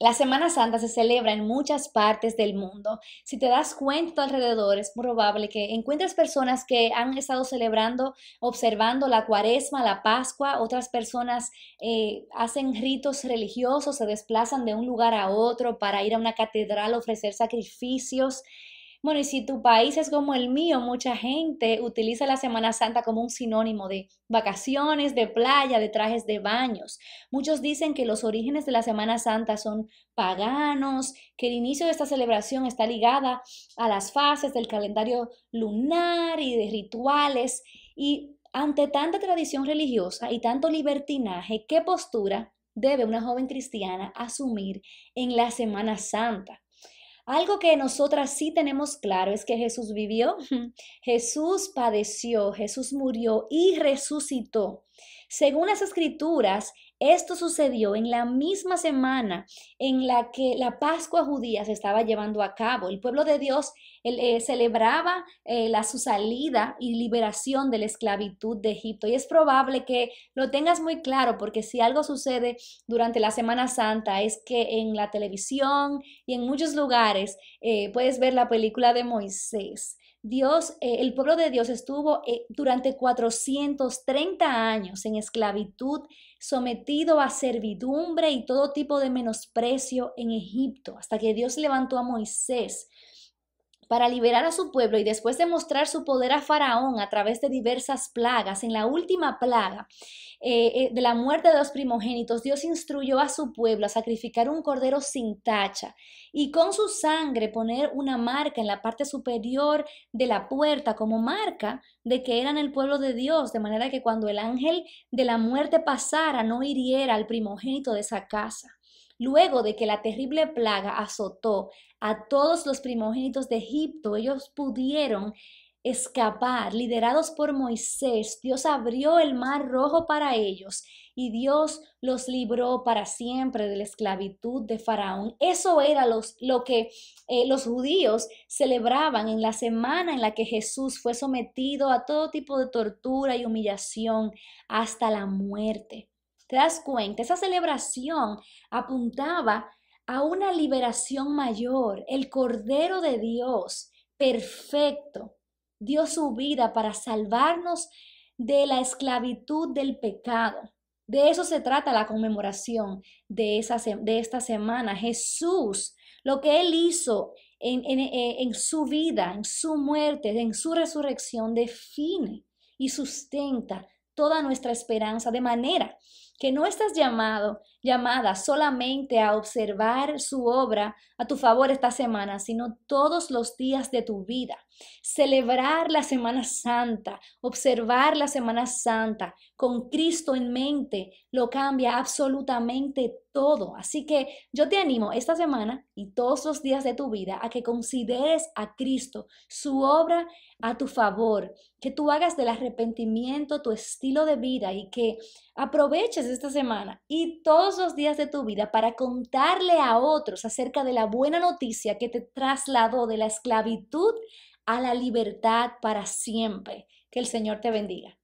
La Semana Santa se celebra en muchas partes del mundo. Si te das cuenta alrededor, es probable que encuentres personas que han estado celebrando, observando la cuaresma, la Pascua. Otras personas eh, hacen ritos religiosos, se desplazan de un lugar a otro para ir a una catedral, ofrecer sacrificios. Bueno, y si tu país es como el mío, mucha gente utiliza la Semana Santa como un sinónimo de vacaciones, de playa, de trajes de baños. Muchos dicen que los orígenes de la Semana Santa son paganos, que el inicio de esta celebración está ligada a las fases del calendario lunar y de rituales. Y ante tanta tradición religiosa y tanto libertinaje, ¿qué postura debe una joven cristiana asumir en la Semana Santa? Algo que nosotras sí tenemos claro es que Jesús vivió, Jesús padeció, Jesús murió y resucitó. Según las escrituras, esto sucedió en la misma semana en la que la Pascua judía se estaba llevando a cabo. El pueblo de Dios eh, celebraba eh, la, su salida y liberación de la esclavitud de Egipto. Y es probable que lo tengas muy claro, porque si algo sucede durante la Semana Santa es que en la televisión y en muchos lugares eh, puedes ver la película de Moisés Dios, eh, el pueblo de Dios estuvo eh, durante 430 años en esclavitud, sometido a servidumbre y todo tipo de menosprecio en Egipto, hasta que Dios levantó a Moisés para liberar a su pueblo y después de mostrar su poder a Faraón a través de diversas plagas, en la última plaga eh, eh, de la muerte de los primogénitos, Dios instruyó a su pueblo a sacrificar un cordero sin tacha y con su sangre poner una marca en la parte superior de la puerta como marca de que eran el pueblo de Dios, de manera que cuando el ángel de la muerte pasara no hiriera al primogénito de esa casa. Luego de que la terrible plaga azotó a todos los primogénitos de Egipto, ellos pudieron escapar, liderados por Moisés, Dios abrió el mar rojo para ellos y Dios los libró para siempre de la esclavitud de Faraón. Eso era lo que eh, los judíos celebraban en la semana en la que Jesús fue sometido a todo tipo de tortura y humillación hasta la muerte. ¿Te das cuenta? Esa celebración apuntaba a una liberación mayor. El Cordero de Dios, perfecto, dio su vida para salvarnos de la esclavitud del pecado. De eso se trata la conmemoración de, esa, de esta semana. Jesús, lo que Él hizo en, eh, en su vida, en su muerte, en su resurrección, define y sustenta toda nuestra esperanza, de manera que no estás llamado llamada solamente a observar su obra a tu favor esta semana, sino todos los días de tu vida. Celebrar la Semana Santa, observar la Semana Santa con Cristo en mente, lo cambia absolutamente todo. Así que yo te animo esta semana y todos los días de tu vida a que consideres a Cristo, su obra a tu favor, que tú hagas del arrepentimiento tu estilo de vida y que aproveches esta semana y todos los días de tu vida para contarle a otros acerca de la buena noticia que te trasladó de la esclavitud a la libertad para siempre. Que el Señor te bendiga.